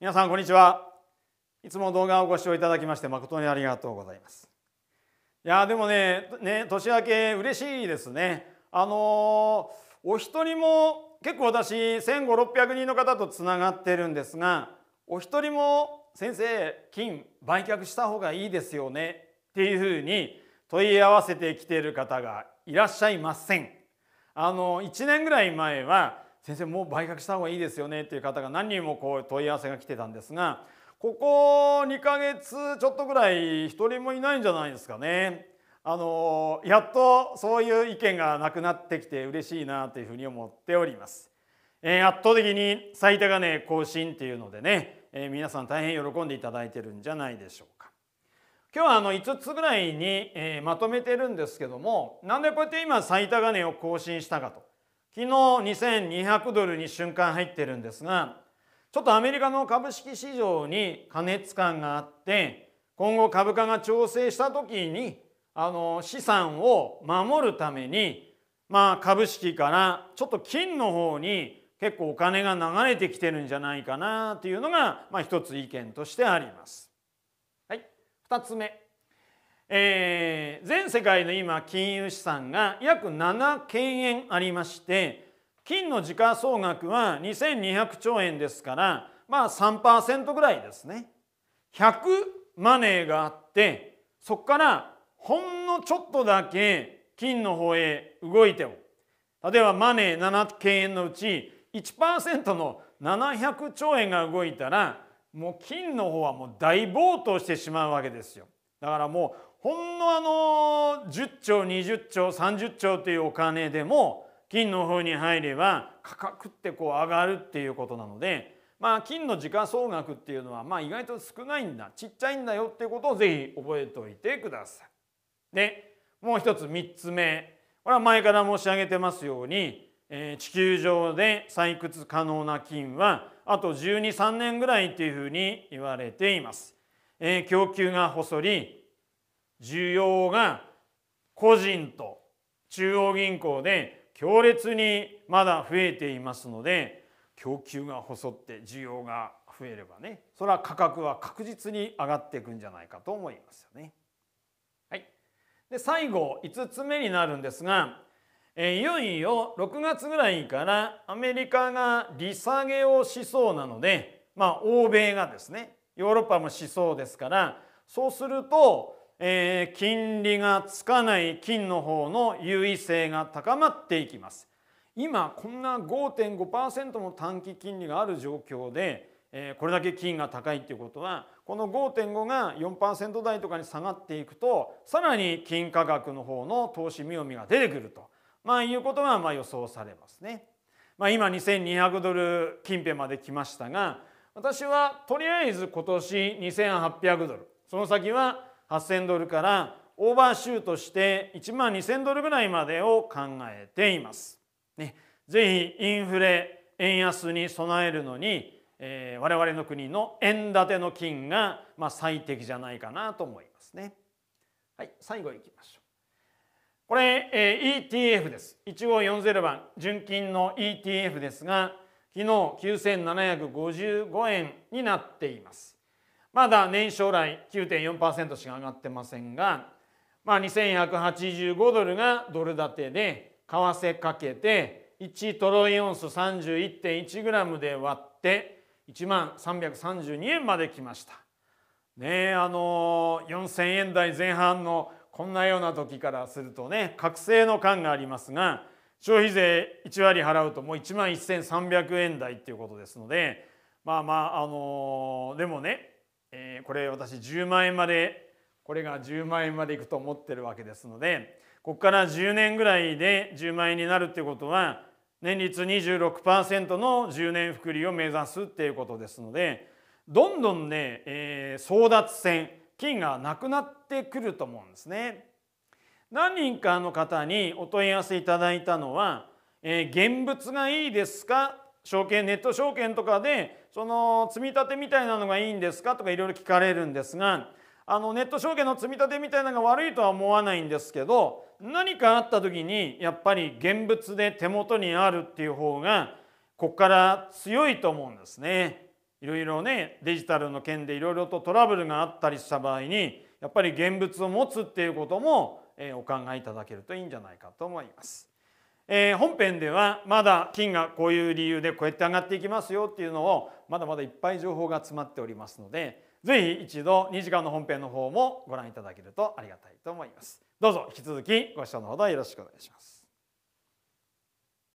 皆さんこんにちはいつも動画をご視聴いただきまして誠にありがとうございますいやでもねね年明け嬉しいですねあのー、お一人も結構私1500600人の方とつながってるんですがお一人も先生金売却した方がいいですよねっていうふうに問い合わせてきてる方がいらっしゃいませんあの1年ぐらい前は先生もう売却した方がいいですよねっていう方が何人もこう問い合わせが来てたんですがここ2ヶ月ちょっとぐらい一人もいないんじゃないですかね。あのやっとそういう意見がなくなってきて嬉しいなというふうに思っております。えー、圧倒的に最高値更新っていうのでね、えー、皆さん大変喜んでいただいてるんじゃないでしょうか。今日はあの5つぐらいに、えー、まとめてるんですけどもなんでこうやって今最高値を更新したかと昨日2200ドルに瞬間入ってるんですがちょっとアメリカの株式市場に過熱感があって今後株価が調整した時にあの資産を守るためにまあ株式からちょっと金の方に結構お金が流れてきてるんじゃないかなというのが、まあ、一つ意見としてあります。はい、つ目えー、全世界の今金融資産が約7軒円ありまして金の時価総額は2200兆円ですからまあ3%ぐらいですね100マネーがあってそこからほんのちょっとだけ金の方へ動いても例えばマネー7軒円のうち1%の700兆円が動いたらもう金の方はもう大暴騰してしまうわけですよだからもうほんのあの10兆20兆30兆というお金でも金の方に入れば価格ってこう上がるっていうことなのでまあ金の時価総額っていうのはまあ意外と少ないんだちっちゃいんだよっていうことをぜひ覚えておいてください。でもう一つ3つ目これは前から申し上げてますように、え地球上で採掘可能な金はあと123年ぐらいっていうふうに言われています。え供給が細り需要が個人と中央銀行で強烈にまだ増えていますので供給が細って需要が増えればねそれは価格は確実に上がっていくんじゃないかと思いますよね。はい、で最後5つ目になるんですがえいよいよ6月ぐらいからアメリカが利下げをしそうなのでまあ欧米がですねヨーロッパもしそうですからそうするとえー、金利がつかない金の方の優位性が高まっていきます。今こんな5.5%も短期金利がある状況で、えー、これだけ金が高いっていうことはこの5.5が4%台とかに下がっていくとさらに金価格の方の投資見読みが出てくると、まあ、いうことがまあ予想されますね。まあ、今2200ドル近辺まで来ましたが私はとりあえず今年2800ドルその先は8000ドルからオーバーシュートして1万2000ドルぐらいまでを考えています。ね、ぜひインフレ円安に備えるのに、えー、我々の国の円建ての金が、まあ、最適じゃないかなと思いますね。はい、最後いきましょう。これ、えー、ETF です。1540番純金の ETF ですが昨日9755円になっています。まだ年将来9.4%しか上がってませんが、まあ、2185ドルがドル建てで為替かけて1トロイオンス 31.1g で割って1万332円まで来ました。ねあの4,000円台前半のこんなような時からするとね覚醒の感がありますが消費税1割払うともう1万1,300円台っていうことですのでまあまああのでもねえー、これ私10万円までこれが10万円までいくと思ってるわけですのでここから10年ぐらいで10万円になるっていうことは年率26%の10年複利を目指すっていうことですのでどんどんね、えー、争奪戦金がなくなってくると思うんですね。何人かの方にお問い合わせいただいたのは、えー、現物がいいですか証券ネット証券とかでその積み立てみたいなのがいいんですかとかいろいろ聞かれるんですがあのネット証券の積み立てみたいなのが悪いとは思わないんですけど何かあった時にやっぱり現物で手元にあるっていう方がここから強いと思うんですね。いろいろねデジタルの件でいろいろとトラブルがあったりした場合にやっぱり現物を持つっていうこともお考えいただけるといいんじゃないかと思います。えー、本編ではまだ金がこういう理由でこうやって上がっていきますよっていうのをまだまだいっぱい情報が詰まっておりますのでぜひ一度2時間の本編の方もご覧いただけるとありがたいと思います。どうぞ引き続きご視聴のほどよろしくお願いします。